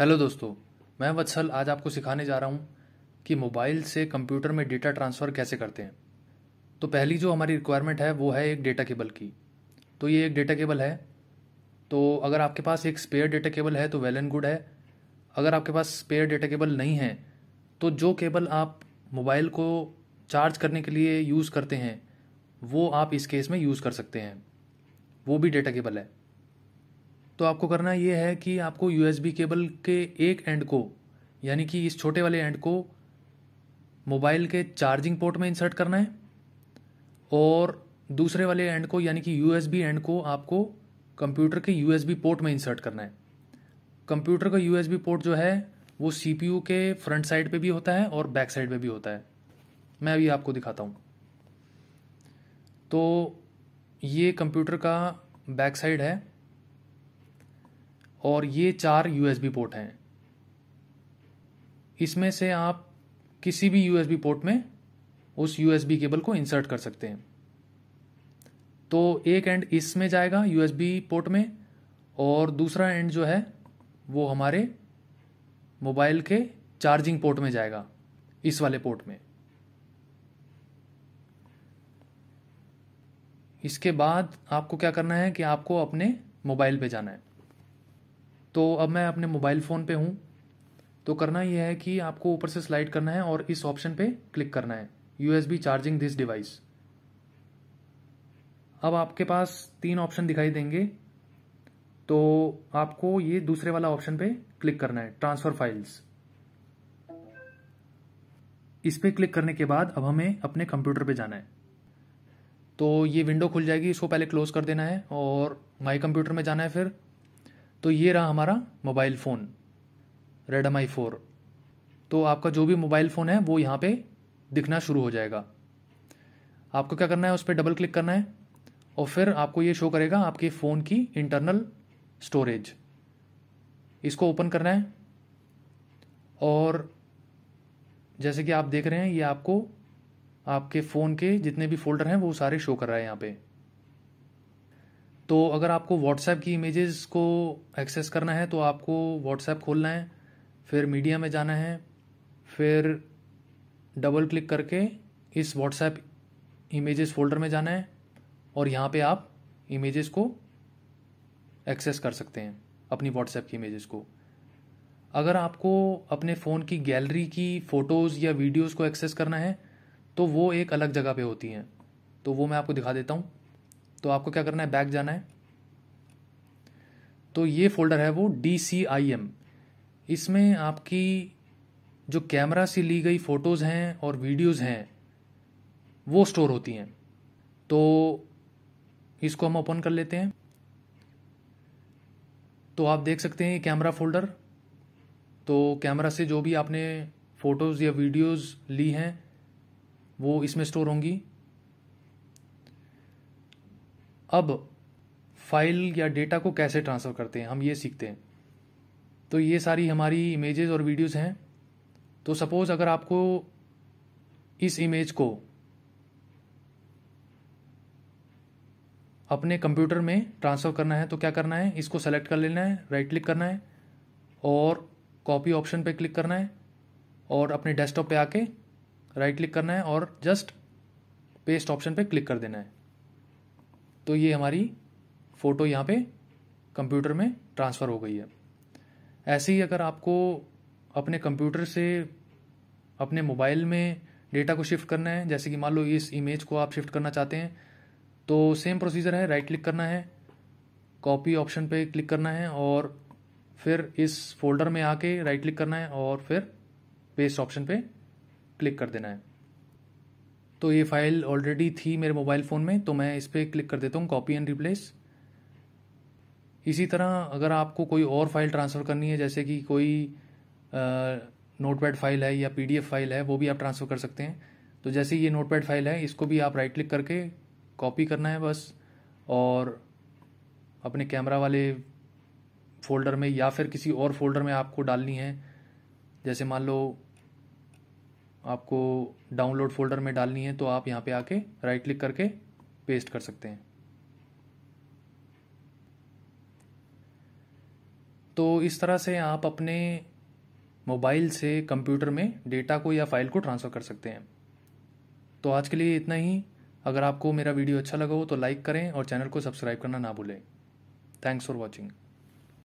hello दोस्तों मैं वत्सल आज आपको सिखाने जा रहा हूँ कि मोबाइल से कंप्यूटर में डेटा ट्रांसफ़र कैसे करते हैं तो पहली जो हमारी रिक्वायरमेंट है वो है एक डेटा केबल की तो ये एक डेटा केबल है तो अगर आपके पास एक स्पेयर डेटा केबल है तो वेल एंड गुड है अगर आपके पास स्पेयर डेटा केबल नहीं है तो जो केबल आप मोबाइल को चार्ज करने के लिए यूज़ करते हैं वो आप इस केस में यूज़ कर सकते हैं वो भी डेटा केबल है तो आपको करना ये है कि आपको यू केबल के एक एंड को यानी कि इस छोटे वाले एंड को मोबाइल के चार्जिंग पोर्ट में इंसर्ट करना है और दूसरे वाले एंड को यानी कि यू एंड को आपको कंप्यूटर के यू पोर्ट में इंसर्ट करना है कंप्यूटर का यू पोर्ट जो है वो सी के फ्रंट साइड पे भी होता है और बैक साइड पे भी होता है मैं अभी आपको दिखाता हूँ तो ये कंप्यूटर का बैक साइड है और ये चार यूएसबी पोर्ट हैं इसमें से आप किसी भी यूएसबी पोर्ट में उस यूएसबी केबल को इंसर्ट कर सकते हैं तो एक एंड इसमें जाएगा यूएसबी पोर्ट में और दूसरा एंड जो है वो हमारे मोबाइल के चार्जिंग पोर्ट में जाएगा इस वाले पोर्ट में इसके बाद आपको क्या करना है कि आपको अपने मोबाइल पे जाना है तो अब मैं अपने मोबाइल फ़ोन पे हूँ तो करना यह है कि आपको ऊपर से स्लाइड करना है और इस ऑप्शन पे क्लिक करना है यू चार्जिंग दिस डिवाइस अब आपके पास तीन ऑप्शन दिखाई देंगे तो आपको ये दूसरे वाला ऑप्शन पे क्लिक करना है ट्रांसफ़र फाइल्स इस पर क्लिक करने के बाद अब हमें अपने कंप्यूटर पे जाना है तो ये विंडो खुल जाएगी इसको पहले क्लोज कर देना है और माई कंप्यूटर में जाना है फिर तो ये रहा हमारा mobile phone Redmi four तो आपका जो भी मोबाइल फ़ोन है वो यहाँ पे दिखना शुरू हो जाएगा आपको क्या करना है उस पर डबल क्लिक करना है और फिर आपको ये शो करेगा आपके फ़ोन की इंटरनल स्टोरेज इसको ओपन करना है और जैसे कि आप देख रहे हैं ये आपको आपके फ़ोन के जितने भी फोल्डर हैं वो सारे शो कर रहा है यहाँ पे तो अगर आपको व्हाट्सएप की इमेजेस को एक्सेस करना है तो आपको व्हाट्सएप खोलना है फिर मीडिया में जाना है फिर डबल क्लिक करके इस व्हाट्सएप इमेजेस फोल्डर में जाना है और यहाँ पे आप इमेजेस को एक्सेस कर सकते हैं अपनी व्हाट्सएप की इमेजेस को अगर आपको अपने फ़ोन की गैलरी की फ़ोटोज़ या वीडियोज़ को एक्सेस करना है तो वो एक अलग जगह पे होती हैं तो वो मैं आपको दिखा देता हूँ तो आपको क्या करना है बैक जाना है तो ये फोल्डर है वो डी सी आई एम इसमें आपकी जो कैमरा से ली गई फ़ोटोज़ हैं और वीडियोज़ हैं वो स्टोर होती हैं तो इसको हम ओपन कर लेते हैं तो आप देख सकते हैं कैमरा फोल्डर तो कैमरा से जो भी आपने फ़ोटोज़ या वीडियोज़ ली हैं वो इसमें स्टोर होंगी अब फाइल या डेटा को कैसे ट्रांसफ़र करते हैं हम ये सीखते हैं तो ये सारी हमारी इमेजेस और वीडियोस हैं तो सपोज़ अगर आपको इस इमेज को अपने कंप्यूटर में ट्रांसफ़र करना है तो क्या करना है इसको सेलेक्ट कर लेना है राइट क्लिक करना है और कॉपी ऑप्शन पे क्लिक करना है और अपने डेस्कटॉप पे आके राइट क्लिक करना है और जस्ट पेस्ट ऑप्शन पे क्लिक कर देना है तो ये हमारी फ़ोटो यहाँ पे कंप्यूटर में ट्रांसफ़र हो गई है ऐसे ही अगर आपको अपने कंप्यूटर से अपने मोबाइल में डेटा को शिफ्ट करना है जैसे कि मान लो इस इमेज को आप शिफ्ट करना चाहते हैं तो सेम प्रोसीजर है राइट क्लिक करना है कॉपी ऑप्शन पे क्लिक करना है और फिर इस फोल्डर में आके राइट क्लिक करना है और फिर पेस्ट ऑप्शन पे क्लिक कर देना है तो ये फाइल ऑलरेडी थी मेरे मोबाइल फ़ोन में तो मैं इस पर क्लिक कर देता हूँ कॉपी एंड रिप्लेस इसी तरह अगर आपको कोई और फाइल ट्रांसफ़र करनी है जैसे कि कोई नोटपैड फाइल है या पीडीएफ फाइल है वो भी आप ट्रांसफ़र कर सकते हैं तो जैसे ये नोटपैड फाइल है इसको भी आप राइट क्लिक करके कॉपी करना है बस और अपने कैमरा वाले फ़ोल्डर में या फिर किसी और फोल्डर में आपको डालनी है जैसे मान लो आपको डाउनलोड फोल्डर में डालनी है तो आप यहाँ पे आके राइट क्लिक करके पेस्ट कर सकते हैं तो इस तरह से आप अपने मोबाइल से कंप्यूटर में डेटा को या फाइल को ट्रांसफ़र कर सकते हैं तो आज के लिए इतना ही अगर आपको मेरा वीडियो अच्छा लगा हो तो लाइक करें और चैनल को सब्सक्राइब करना ना भूलें थैंक्स फॉर वॉचिंग